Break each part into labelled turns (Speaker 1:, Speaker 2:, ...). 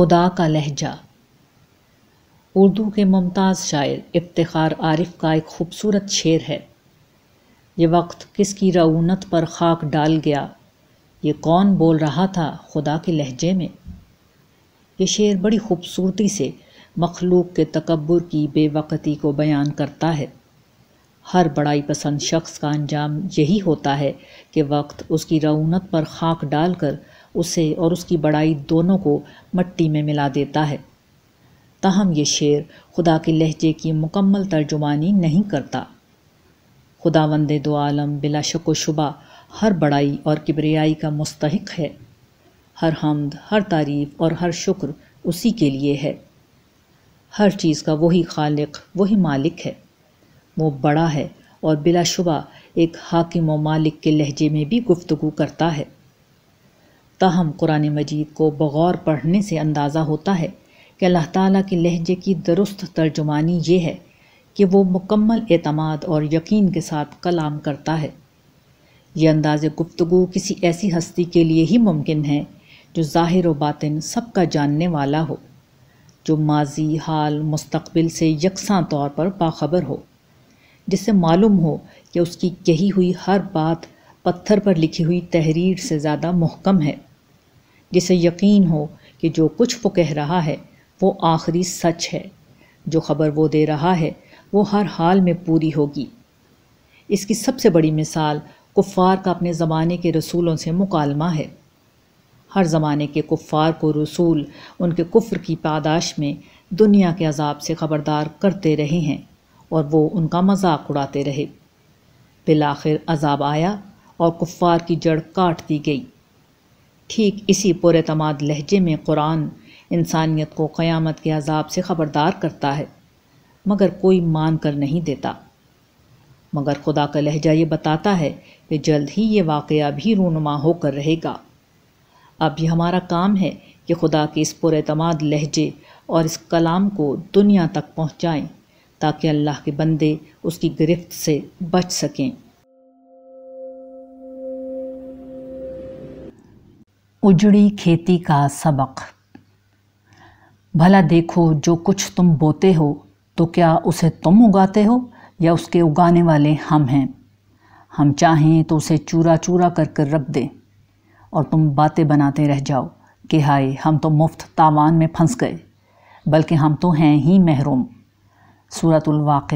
Speaker 1: खुदा का लहजा उर्दू के मुमताज़ शायर इफ्तार आरिफ का एक खूबसूरत शेर है ये वक्त किसकी रऊनत पर खाक डाल गया ये कौन बोल रहा था खुदा के लहजे में ये शेर बड़ी खूबसूरती से मखलूक के तकबर की बेवकती को बयान करता है हर बड़ाई पसंद शख्स का अंजाम यही होता है कि वक्त उसकी रऊनत पर खाक डालकर उसे और उसकी बड़ाई दोनों को मट्टी में मिला देता है ताहम यह शेर खुदा के लहजे की मुकम्मल तर्जुमानी नहीं करता खुदा वंद दो आलम बिला शक शुबा हर बड़ाई और किबरियाई का मुस्तक है हर हमद हर तारीफ़ और हर शुक्र उसी के लिए है हर चीज़ का वही खालिक वही मालिक है वो बड़ा है और बिलाशुबा एक हाकिम व मालिक के लहजे में भी गुफ्तगू करता है ताहम कुरान मजीद को बगौर पढ़ने से अंदाज़ा होता है कि अल्लाह ताली के लहजे की दुरुस्त तर्जुमानी ये है कि वो मुकम्मल अतमाद और यकीन के साथ कलाम करता है यह अंदाज़ गुफ्तु किसी ऐसी हस्ती के लिए ही मुमकिन है जो ज़ाहिर व बातिन सबका जानने वाला हो जो माजी हाल मुस्तबिल से यकसा तौर पर बाखबर हो जिससे मालूम हो कि उसकी कही हुई हर बात पत्थर पर लिखी हुई तहरीर से ज़्यादा महकम है जिसे यकीन हो कि जो कुछ वो कह रहा है वो आखिरी सच है जो खबर वो दे रहा है वो हर हाल में पूरी होगी इसकी सबसे बड़ी मिसाल कुफ़ार का अपने ज़माने के रसूलों से मुकालमा है हर ज़माने के कुफ़ार को रसूल उनके कुफ्र की पादाश में दुनिया के अजाब से ख़बरदार करते रहे हैं और वो उनका मजाक उड़ाते रहे बिल आखिर अजाब आया और कुफ़ार की जड़ काट दी गई ठीक इसी पुरतमाद लहजे में कुरान इंसानियत को क़यामत के अजाब से ख़बरदार करता है मगर कोई मान कर नहीं देता मगर खुदा का लहजा ये बताता है कि जल्द ही ये वाक़ भी रूनमा होकर रहेगा अब यह हमारा काम है कि खुदा के इस पुरतमाद लहजे और इस कलाम को दुनिया तक पहुँचाएँ ताकि अल्लाह के बंदे उसकी गिरफ्त से बच सकें उजड़ी खेती का सबक भला देखो जो कुछ तुम बोते हो तो क्या उसे तुम उगाते हो या उसके उगाने वाले हम हैं हम चाहें तो उसे चूरा चूरा कर कर रख दें और तुम बातें बनाते रह जाओ कि हाय हम तो मुफ्त तावान में फंस गए बल्कि हम तो हैं ही महरूम सूरतुल्वाक़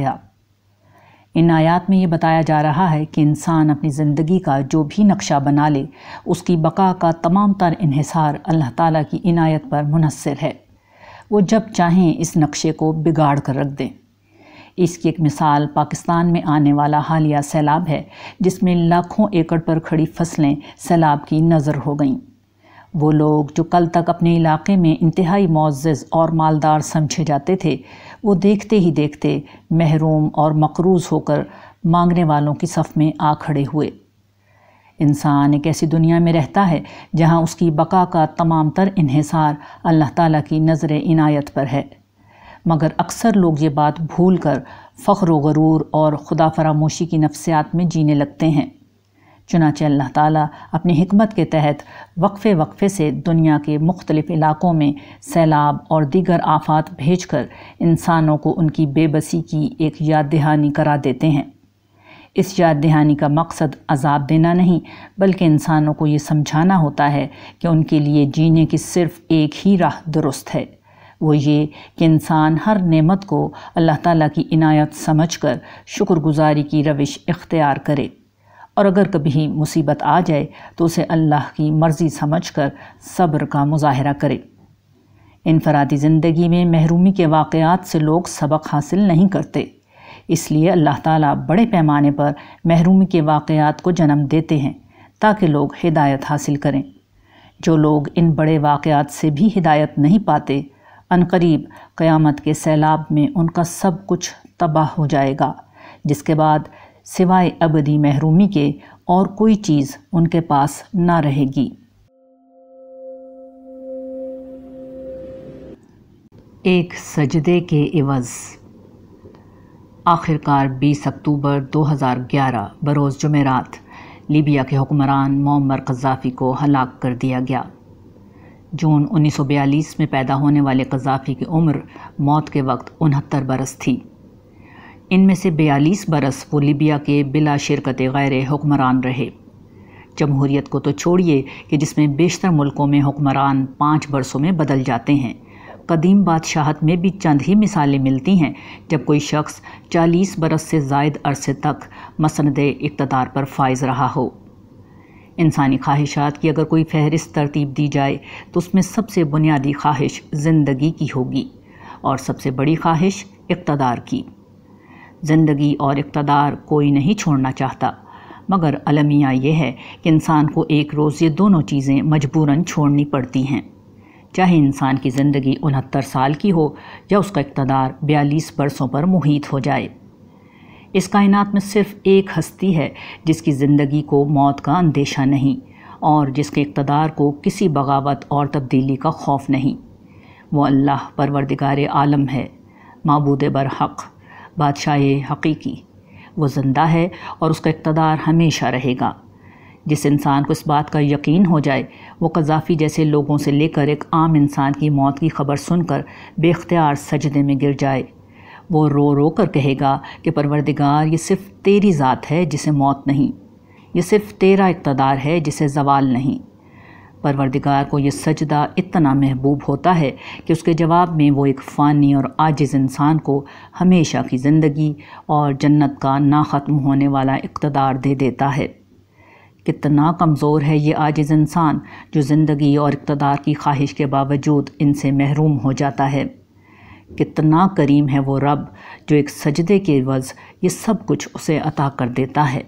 Speaker 1: इन आयात में ये बताया जा रहा है कि इंसान अपनी ज़िंदगी का जो भी नक्शा बना ले उसकी बका का तमाम तर इहिसार अल्लाह ताला की इनायत पर मुनसर है वो जब चाहें इस नक्शे को बिगाड़ कर रख दें इसकी एक मिसाल पाकिस्तान में आने वाला हालिया सैलाब है जिसमें लाखों एकड़ पर खड़ी फसलें सैलाब की नज़र हो गईं वो लोग जो कल तक अपने इलाके में इंतहाई मुज्ज़ और मालदार समझे जाते थे वो देखते ही देखते महरूम और मकरूज़ होकर मांगने वालों की सफ़ में आ खड़े हुए इंसान एक ऐसी दुनिया में रहता है जहाँ उसकी बका का तमाम तर इन्हसार अल्लाह ताला की नज़र इनायत पर है मगर अक्सर लोग ये बात भूल कर फ़ख्र व गरूर और खुदा फरामोशी की नफ्सियात में जीने लगते हैं चुनाच अल्लाह ताली अपनी हमत के तहत वक्फ़े वक्फ़े से दुनिया के मुख्तलिफ़ इलाक़ों में सैलाब और दीगर आफात भेज कर इंसानों को उनकी बेबसी की एक याद दहानी करा देते हैं इस याद दहानी का मकसद अजाब देना नहीं बल्कि इंसानों को ये समझाना होता है कि उनके लिए जीने की सिर्फ़ एक ही राह दुरुस्त है वो ये कि इंसान हर नमत को अल्लाह ताली की इनायत समझ कर शुक्रगुजारी की रविश इख्तियार करे और अगर कभी मुसीबत आ जाए तो उसे अल्लाह की मर्ज़ी समझ कर सब्र का मुजाहरा करे इनफरादी ज़िंदगी में महरूमी के वाक़ात से लोग सबक हासिल नहीं करते इसलिए अल्लाह ताला बड़े पैमाने पर महरूमी के वाक़ात को जन्म देते हैं ताकि लोग हिदायत हासिल करें जो लोग इन बड़े वाक़ात से भी हिदायत नहीं पाते अनकरीब क़यामत के सैलाब में उनका सब कुछ तबाह हो जाएगा जिसके बाद सिवाय अबदी महरूमी के और कोई चीज़ उनके पास ना रहेगी एक सजदे के इवज आखिरकार 20 अक्टूबर 2011 बरोज़ जमेरात लीबिया के हुक्मरान मोम्मर कज़ाफ़ी को हलाक कर दिया गया जून 1942 में पैदा होने वाले कज़ाफ़ी की उम्र मौत के वक्त उनहत्तर बरस थी इनमें से बयालीस बरस वो लीबिया के बिला शिरकत गैर हुक्मरान रहे जमहूरीत को तो छोड़िए कि जिसमें बेशतर मुल्कों में हुक्मरान पाँच बरसों में बदल जाते हैं कदीम बादशाहत में भी चंद ही मिसालें मिलती हैं जब कोई शख्स 40 बरस से जायद अरसे तक मसंद इकतदार पर फ़ायज़ रहा हो इंसानी ख्वाहिशात की अगर कोई फहरिस्त तरतीब दी जाए तो उसमें सबसे बुनियादी ख्वाहिश ज़िंदगी की होगी और सबसे बड़ी ख्वाहिश इकतदार की ज़िंदगी और इकतदार कोई नहीं छोड़ना चाहता मगर अलमिया ये है कि इंसान को एक रोज़ ये दोनों चीज़ें मजबूरन छोड़नी पड़ती हैं चाहे इंसान की ज़िंदगी उनहत्तर साल की हो या उसका इकतदार बयालीस बरसों पर मुहित हो जाए इस कायनात में सिर्फ एक हस्ती है जिसकी ज़िंदगी को मौत का अंदेशा नहीं और जिसके इकतदार को किसी बगावत और तब्दीली का खौफ नहीं वो अल्लाह परवरदिगार आलम है मबूद बरहक़ बादशाह हकीकी वो ज़िंदा है और उसका इकतदार हमेशा रहेगा जिस इंसान को इस बात का यकीन हो जाए वो कजाफ़ी जैसे लोगों से लेकर एक आम इंसान की मौत की खबर सुनकर बेख्तियार सजदे में गिर जाए वो रो रो कर कहेगा कि परवरदिगार ये सिर्फ तेरी ज़ात है जिसे मौत नहीं ये सिर्फ तेरा इकतदार है जिसे जवाल नहीं परवरदिगार को ये सजदा इतना महबूब होता है कि उसके जवाब में वो एक फ़ानी और आजिज़ इंसान को हमेशा की ज़िंदगी और जन्नत का ना ख़त्म होने वाला इकतदार दे देता है कितना कमज़ोर है ये आजिज़ इंसान जो ज़िंदगी और इकतदार की ख्वाहिश के बावजूद इनसे महरूम हो जाता है कितना करीम है वो रब जो एक सजदे के वज़ ये सब कुछ उसे अता कर देता है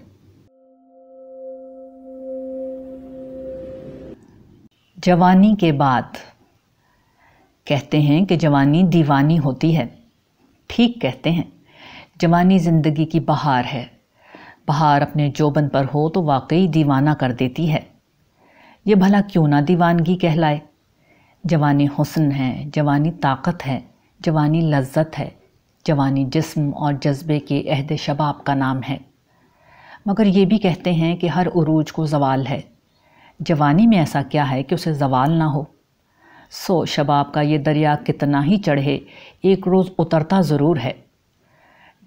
Speaker 1: जवानी के बाद कहते हैं कि जवानी दीवानी होती है ठीक कहते हैं जवानी ज़िंदगी की बहार है बहार अपने जोबन पर हो तो वाकई दीवाना कर देती है ये भला क्यों ना दीवानगी कहलाए जवानी हुस्न है जवानी ताकत है जवानी लज्जत है जवानी जिस्म और जज्बे के अहद शबाब का नाम है मगर ये भी कहते हैं कि हर उरूज को जवाल है जवानी में ऐसा क्या है कि उसे जवाल ना हो सो शबाब का ये दरिया कितना ही चढ़े एक रोज़ उतरता ज़रूर है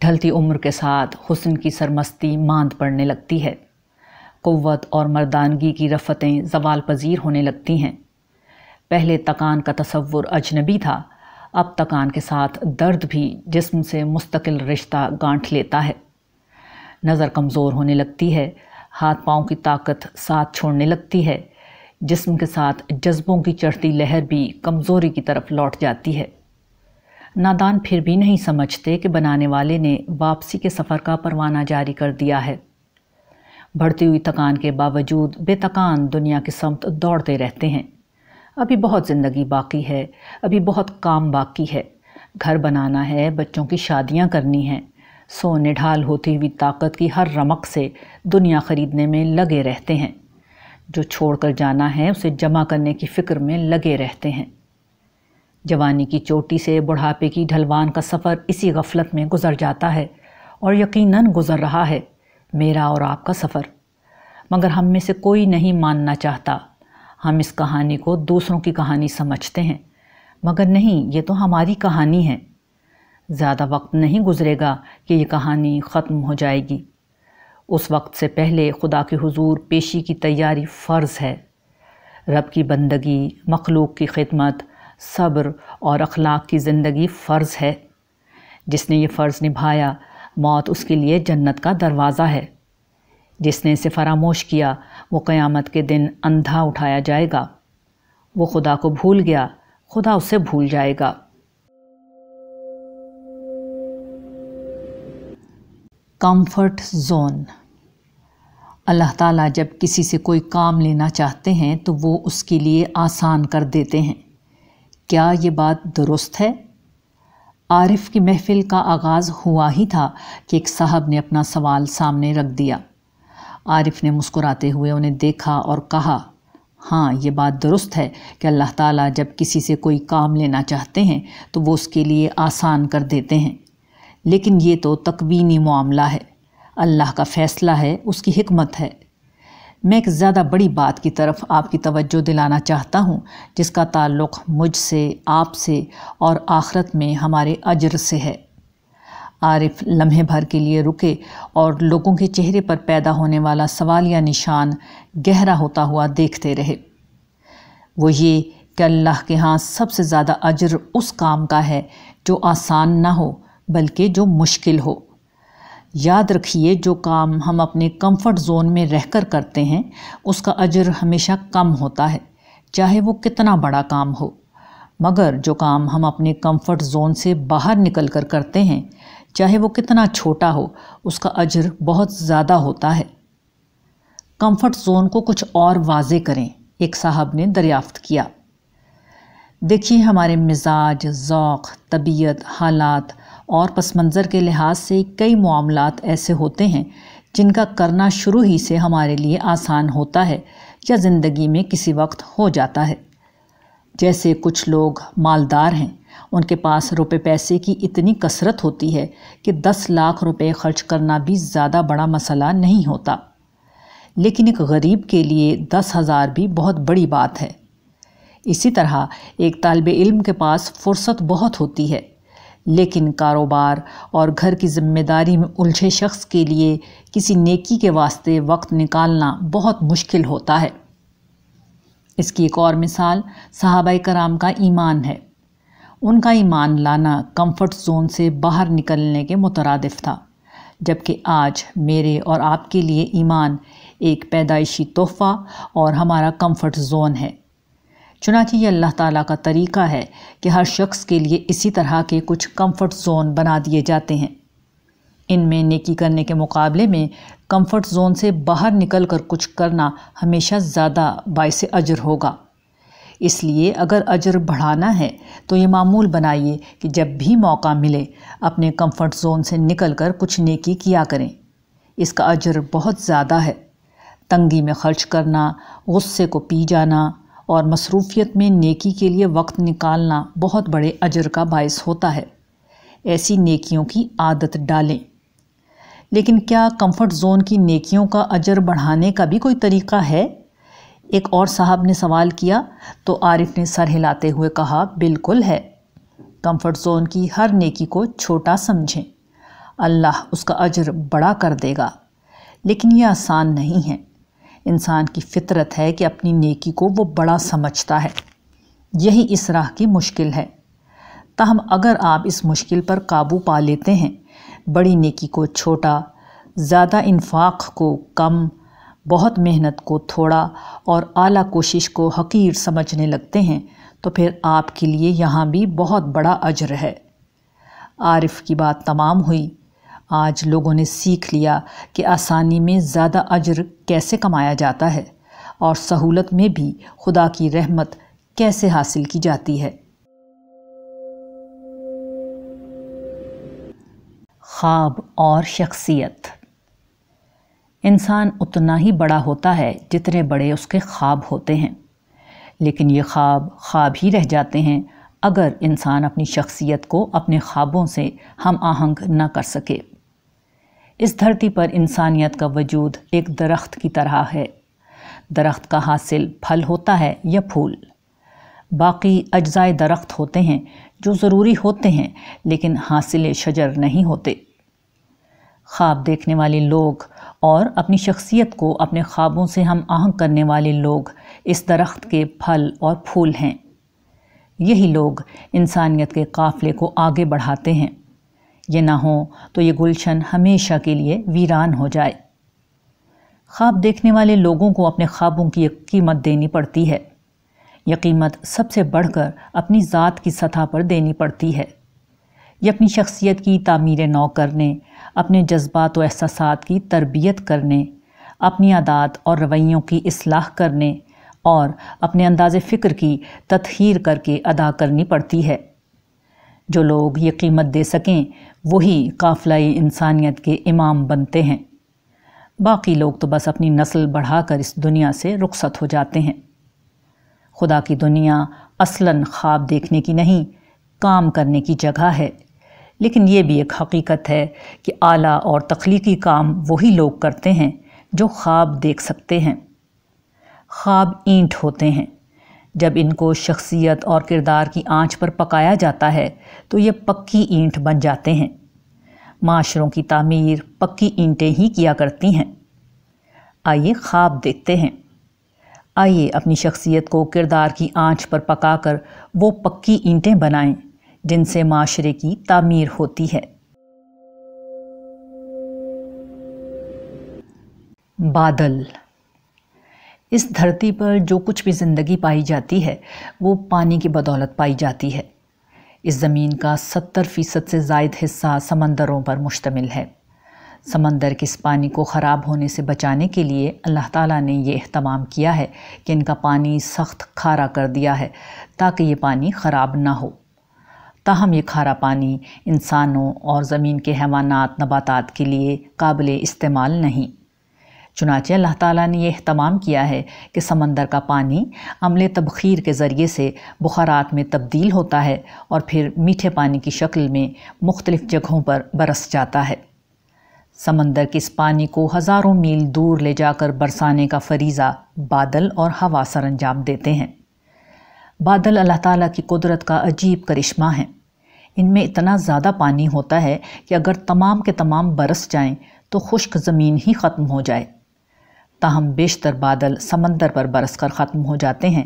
Speaker 1: ढलती उम्र के साथ हुस्न की सरमस्ती मांद पड़ने लगती है क़वत और मर्दानगी की रफ़तें जवाल पजीर होने लगती हैं पहले तकान का तस्वुर अजनबी था अब तकान के साथ दर्द भी जिस्म से मुस्तकिल रिश्ता गांठ लेता है नज़र कमज़ोर होने लगती है हाथ पाँव की ताकत साथ छोड़ने लगती है जिस्म के साथ जज्बों की चढ़ती लहर भी कमज़ोरी की तरफ लौट जाती है नादान फिर भी नहीं समझते कि बनाने वाले ने वापसी के सफ़र का परवाना जारी कर दिया है बढ़ती हुई थकान के बावजूद बेतकान दुनिया की समत दौड़ते रहते हैं अभी बहुत ज़िंदगी बाकी है अभी बहुत काम बाकी है घर बनाना है बच्चों की शादियां करनी हैं सो निढाल होती हुई ताकत की हर रमक से दुनिया ख़रीदने में लगे रहते हैं जो छोड़कर जाना है उसे जमा करने की फ़िक्र में लगे रहते हैं जवानी की चोटी से बुढ़ापे की ढलवान का सफ़र इसी गफलत में गुज़र जाता है और यकीनन गुज़र रहा है मेरा और आपका सफ़र मगर हम में से कोई नहीं मानना चाहता हम इस कहानी को दूसरों की कहानी समझते हैं मगर नहीं ये तो हमारी कहानी है ज़्यादा वक्त नहीं गुजरेगा कि ये कहानी ख़त्म हो जाएगी उस वक्त से पहले खुदा के हुजूर पेशी की तैयारी फ़र्ज है रब की बंदगी मखलूक की खिदमत सब्र और अखलाक की ज़िंदगी फ़र्ज है जिसने ये फ़र्ज़ निभाया मौत उसके लिए जन्नत का दरवाज़ा है जिसने इसे फरामोश किया वो क़यामत के दिन अंधा उठाया जाएगा वो खुदा को भूल गया खुदा उसे भूल जाएगा कंफर्ट जोन अल्लाह ताला जब किसी से कोई काम लेना चाहते हैं तो वो उसके लिए आसान कर देते हैं क्या ये बात दुरुस्त है आरिफ की महफिल का आगाज़ हुआ ही था कि एक साहब ने अपना सवाल सामने रख दिया आरिफ ने मुस्कुराते हुए उन्हें देखा और कहा हाँ ये बात दुरुस्त है कि अल्लाह ताला जब किसी से कोई काम लेना चाहते हैं तो वो उसके लिए आसान कर देते हैं लेकिन ये तो तकवीनी मामला है अल्लाह का फ़ैसला है उसकी हमत है मैं एक ज़्यादा बड़ी बात की तरफ आपकी तवज्जो दिलाना चाहता हूँ जिसका ताल्लुक़ मुझसे आपसे और आखरत में हमारे अजर से है आरिफ लम्हे भर के लिए रुके और लोगों के चेहरे पर पैदा होने वाला सवाल या निशान गहरा होता हुआ देखते रहे वो ये कि अल्लाह के यहाँ सबसे ज़्यादा अजर उस काम का है जो आसान ना हो बल्कि जो मुश्किल हो याद रखिए जो काम हम अपने कंफर्ट जोन में रहकर करते हैं उसका अजर हमेशा कम होता है चाहे वो कितना बड़ा काम हो मगर जो काम हम अपने कंफर्ट जोन से बाहर निकल कर करते हैं चाहे वो कितना छोटा हो उसका अजर बहुत ज़्यादा होता है कंफर्ट जोन को कुछ और वाजे करें एक साहब ने दरियाफ्त किया देखिए हमारे मिजाज ज़ौक़ तबीयत हालात और पस मंज़र के लिहाज से कई मामलों ऐसे होते हैं जिनका करना शुरू ही से हमारे लिए आसान होता है या ज़िंदगी में किसी वक्त हो जाता है जैसे कुछ लोग मालदार हैं उनके पास रुपए पैसे की इतनी कसरत होती है कि दस लाख रुपए खर्च करना भी ज़्यादा बड़ा मसला नहीं होता लेकिन एक गरीब के लिए दस हज़ार भी बहुत बड़ी बात है इसी तरह एक तालब इल्म के पास फुर्सत बहुत होती है लेकिन कारोबार और घर की जिम्मेदारी में उलझे शख्स के लिए किसी नेकी के वास्ते वक्त निकालना बहुत मुश्किल होता है इसकी एक और मिसाल सहाबा कराम का ईमान है उनका ईमान लाना कंफर्ट जोन से बाहर निकलने के मुतरद था जबकि आज मेरे और आपके लिए ईमान एक पैदाइशी तोहफ़ा और हमारा कंफर्ट जोन है चुनाचे ये अल्लाह ताला का तरीका है कि हर शख्स के लिए इसी तरह के कुछ कंफर्ट जोन बना दिए जाते हैं इनमें नेकी करने के मुकाबले में कंफर्ट जोन से बाहर निकल कर कुछ करना हमेशा ज़्यादा बायस अजर होगा इसलिए अगर अजर बढ़ाना है तो ये मामूल बनाइए कि जब भी मौका मिले अपने कंफर्ट जोन से निकल कर कुछ नेकी किया करें इसका अजर बहुत ज़्यादा है तंगी में खर्च करना गुस्से को पी जाना और मसरूफियत में नेकी के लिए वक्त निकालना बहुत बड़े अजर का बायस होता है ऐसी नेकियों की आदत डालें लेकिन क्या कंफर्ट जोन की नेकियों का अजर बढ़ाने का भी कोई तरीका है एक और साहब ने सवाल किया तो आरिफ ने सर हिलाते हुए कहा बिल्कुल है कंफर्ट जोन की हर नेकी को छोटा समझें अल्लाह उसका अजर बड़ा कर देगा लेकिन यह आसान नहीं है इंसान की फितरत है कि अपनी नेकी को वो बड़ा समझता है यही इस राह की मुश्किल है तहम अगर आप इस मुश्किल पर काबू पा लेते हैं बड़ी नेकी को छोटा ज़्यादा इन्फाक को कम बहुत मेहनत को थोड़ा और आला कोशिश को हकीर समझने लगते हैं तो फिर आपके लिए यहाँ भी बहुत बड़ा अजर है आरिफ की बात तमाम हुई आज लोगों ने सीख लिया कि आसानी में ज़्यादा अजर कैसे कमाया जाता है और सहूलत में भी खुदा की रहमत कैसे हासिल की जाती है ख्वाब और शख्सियत इंसान उतना ही बड़ा होता है जितने बड़े उसके ख्वाब होते हैं लेकिन ये ख्वाब ख्वाब ही रह जाते हैं अगर इंसान अपनी शख्सियत को अपने ख्वाबों से हम आहंग ना कर सके इस धरती पर इंसानियत का वजूद एक दरख्त की तरह है दरख्त का हासिल फल होता है या फूल बाकी अज्जाए दरख्त होते हैं जो ज़रूरी होते हैं लेकिन हासिल शजर नहीं होते ख्वाब देखने वाले लोग और अपनी शख्सियत को अपने ख्वाबों से हम आहंग करने वाले लोग इस दरख्त के फल और फूल हैं यही लोग इंसानियत के काफ़िले को आगे बढ़ाते हैं ये ना हो तो ये गुलशन हमेशा के लिए वीरान हो जाए ख्वाब देखने वाले लोगों को अपने ख्वाबों की एक कीमत देनी पड़ती है यह कीमत सबसे बढ़कर अपनी ज़ात की सतह पर देनी पड़ती है यह अपनी शख्सियत की तमीर नौ करने अपने जज्बात व एहसास की तरबियत करने अपनी आदात और रवैयों की असलाह करने और अपने अंदाज़ फ़िक्र की ततहीर करके अदा करनी पड़ती है जो लोग ये कीमत दे सकें वही काफलाई इंसानियत के इमाम बनते हैं बाकी लोग तो बस अपनी नस्ल बढ़ाकर इस दुनिया से रुखसत हो जाते हैं खुदा की दुनिया असलन ख्वाब देखने की नहीं काम करने की जगह है लेकिन ये भी एक हकीकत है कि आला और तख्लीकी काम वही लोग करते हैं जो ख्वाब देख सकते हैं ख्वाब ईंट होते हैं जब इनको शख्सियत और किरदार की आंच पर पकाया जाता है तो ये पक्की ईंट बन जाते हैं माशरों की तामीर पक्की ईंटें ही किया करती हैं आइए ख्वाब देखते हैं आइए अपनी शख्सियत को किरदार की आंच पर पकाकर वो पक्की ईंटें बनाएं जिनसे माशरे की तामीर होती है बादल इस धरती पर जो कुछ भी ज़िंदगी पाई जाती है वो पानी की बदौलत पाई जाती है इस ज़मीन का सत्तर फ़ीसद से जायद हिस्सा समंदरों पर मुश्तमिल है समंदर के इस पानी को ख़राब होने से बचाने के लिए अल्लाह ताला ने ये अहतमाम किया है कि इनका पानी सख्त खारा कर दिया है ताकि ये पानी ख़राब ना हो ताहम ये खारा पानी इंसानों और ज़मीन के हैवानात नबातात के लिए काबिल इस्तेमाल नहीं चुनाचे अल्लाह ताला ने यह अहतमाम किया है कि समंदर का पानी अमले तबखीर के ज़रिए से बुखारात में तब्दील होता है और फिर मीठे पानी की शक्ल में मुख्तलिफ़ जगहों पर बरस जाता है समंदर के इस पानी को हज़ारों मील दूर ले जाकर बरसाने का फरीज़ा बादल और हवा सर अंजाम देते हैं बादल अल्लाह ताला की कुदरत का अजीब करिश्मा है इनमें इतना ज़्यादा पानी होता है कि अगर तमाम के तमाम बरस जाएँ तो खुश्क ज़मीन ही ख़त्म हो जाए ताहम बेशतर बादल समंदर पर बरस कर ख़त्म हो जाते हैं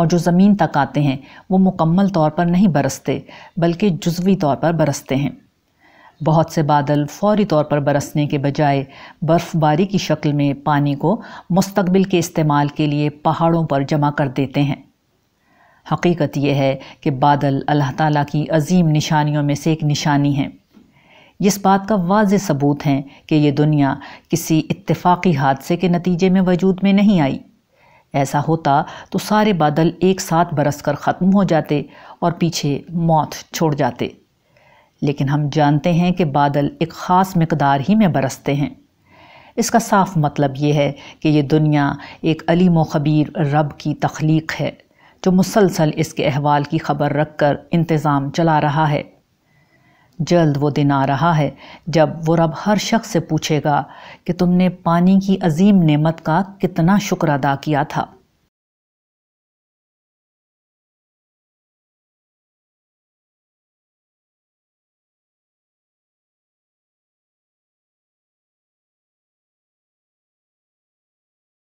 Speaker 1: और जो ज़मीन तक आते हैं वो मुकम्मल तौर पर नहीं बरसते बल्कि जुजवी तौर पर बरसते हैं बहुत से बादल फौरी तौर पर बरसने के बजाय बर्फ़बारी की शक्ल में पानी को मुस्तबिल के इस्तेमाल के लिए पहाड़ों पर जमा कर देते हैं हकीकत यह है कि बादल अल्लाह ताला की अजीम निशानियों में से एक निशानी है इस बात का वाज सबूत हैं कि ये दुनिया किसी इतफाक़ी हादसे के नतीजे में वजूद में नहीं आई ऐसा होता तो सारे बादल एक साथ बरस कर ख़त्म हो जाते और पीछे मौत छोड़ जाते लेकिन हम जानते हैं कि बादल एक ख़ास मकदार ही में बरसते हैं इसका साफ मतलब ये है कि ये दुनिया एक अलीम ख़बीर रब की तख्लीक है जो मुसलसल इसके अहवाल की ख़बर रख कर इंतज़ाम चला रहा है जल्द वो दिन आ रहा है जब वो रब हर शख्स से पूछेगा कि तुमने पानी की अजीम नेमत का कितना शुक्र अदा किया था